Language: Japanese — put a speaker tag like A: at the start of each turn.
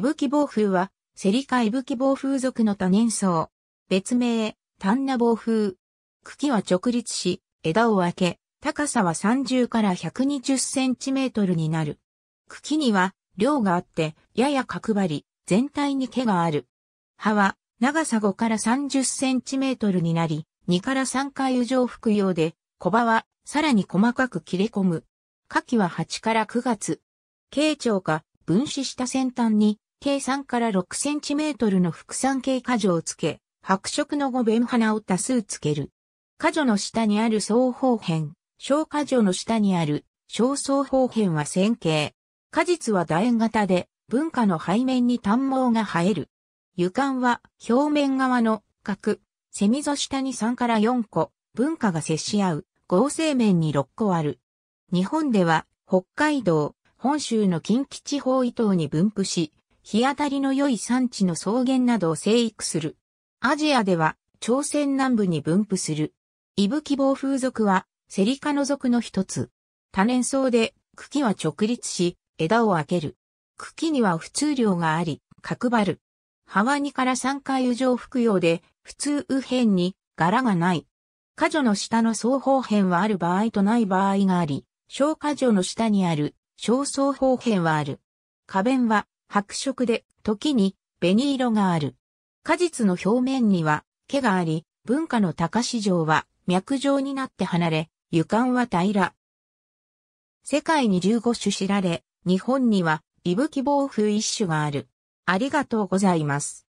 A: ブキ暴風は、セリカブキ暴風属の多年草。別名、単な暴風。茎は直立し、枝を開け、高さは30から120センチメートルになる。茎には、量があって、やや角張り、全体に毛がある。葉は、長さ5から30センチメートルになり、2から3回以上服用で、小葉は、さらに細かく切れ込む。夏季は8から9月。慶長か分子した先端に、計3から6センチメートルの副産系果樹をつけ、白色の五弁花を多数つける。果樹の下にある双方辺、小果樹の下にある小双方辺は線形。果実は楕円型で、文化の背面に短毛が生える。床は表面側の角、セミ下に3から4個、文化が接し合う、合成面に6個ある。日本では、北海道、本州の近畿地方伊東に分布し、日当たりの良い産地の草原などを生育する。アジアでは朝鮮南部に分布する。イブキ暴風属はセリカの属の一つ。多年草で茎は直立し、枝を開ける。茎には普通量があり、角張る。ハワニから3回右上服用で、普通右辺に柄がない。果女の下の双方辺はある場合とない場合があり、小果女の下にある焦燥方辺はある。花弁は白色で、時に紅色がある。果実の表面には毛があり、文化の高市場は脈状になって離れ、床は平ら。世界に15種知られ、日本には、伊吹暴風一種
B: がある。ありがとうございます。